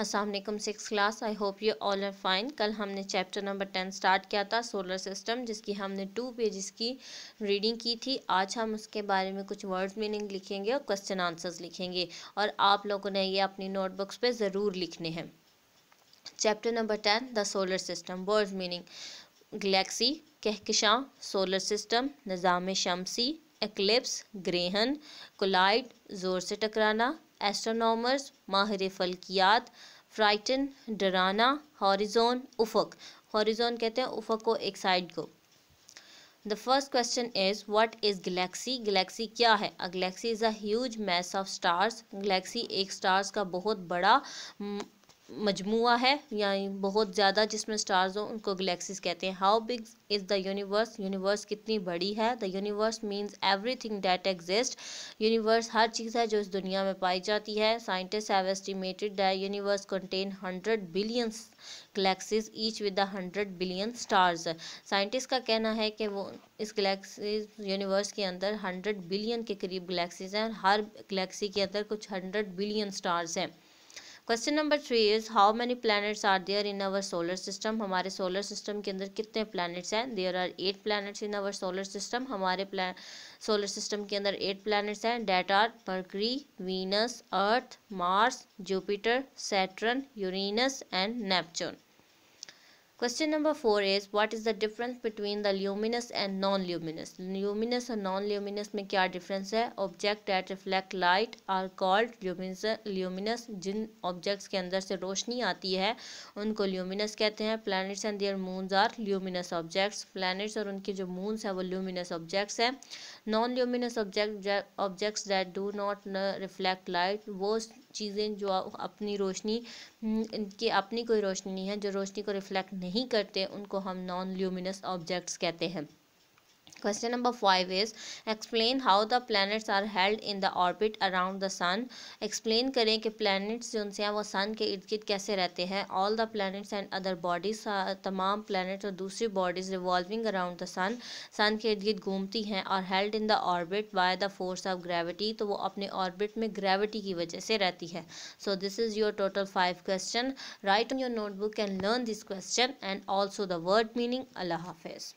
Aslam six class I hope you all are fine कल हमने chapter number ten start किया था सोलर सिस्टम जिसकी हमने टू पेजेस की रीडिंग की थी आज हम उसके बारे में कुछ वर्ड मीनिंग लिखेंगे और क्वेश्चन आंसर्स लिखेंगे और आप लोगों ने ये अपनी नोटबुक्स पे ज़रूर लिखने हैं chapter number ten the solar system word meaning galaxy कहकशां सोलर सिस्टम निज़ाम शमसी एक्लिप्स ग्रेहन कोलाइड ज़ोर से टकराना एस्ट्रोनॉमर्स माहिर फलकियात फ्राइटन डराना हॉरिजोन उफक हॉरिजोन कहते हैं उफक को एक साइड को the first question is what is galaxy galaxy क्या है a galaxy is a huge mass of stars galaxy एक स्टार्स का बहुत बड़ा मजमु है यानी बहुत ज़्यादा जिसमें स्टार्स हों उनको गलेक्सीज कहते हैं how big is the universe universe कितनी बड़ी है the universe means everything that exist universe हर चीज़ है जो इस दुनिया में पाई जाती है scientist have estimated the universe contain hundred billions galaxies each with the hundred billion stars scientist का कहना है कि वो इस गलेक्सीज यूनिवर्स के अंदर हंड्रेड बिलियन के करीब गलेक्सीज हैं और हर गलेक्सी के अंदर कुछ हंड्रेड बिलियन स्टार्स हैं question number three is how many planets are there in our solar system हमारे सोलर सिस्टम के अंदर कितने प्लानट्स हैं there are eight planets in our solar system हमारे सोलर सिस्टम के अंदर एट प्लानट्स हैं that are Mercury Venus Earth Mars Jupiter Saturn Uranus and Neptune Question number 4 is what is the difference between the luminous and non-luminous? Luminous और non-luminous में क्या difference है Object that reflect light are called luminous luminous Jin objects के अंदर से रोशनी आती है उनको luminous कहते हैं Planets and their moons are luminous objects. Planets और उनके जो moons हैं वो luminous objects हैं Non-luminous object objects that do not reflect light वो चीज़ें जो अपनी रोशनी इनकी अपनी कोई रोशनी नहीं है जो रोशनी को रिफ्लेक्ट नहीं करते उनको हम नॉन ल्यूमिनस ऑब्जेक्ट्स कहते हैं Question number 5 is explain how the planets are held in the orbit around the sun. Explain करें कि planets जो उनसे हैं वो sun के इर्द गिर्द कैसे रहते हैं All the planets and other bodies तमाम planets और दूसरी bodies revolving around the sun. Sun के इर्द गिर्द घूमती हैं और held in the orbit by the force of gravity. तो वो अपने orbit में gravity की वजह से रहती है So this is your total five question. Write on your notebook and learn this question and also the word meaning. Allah Hafiz.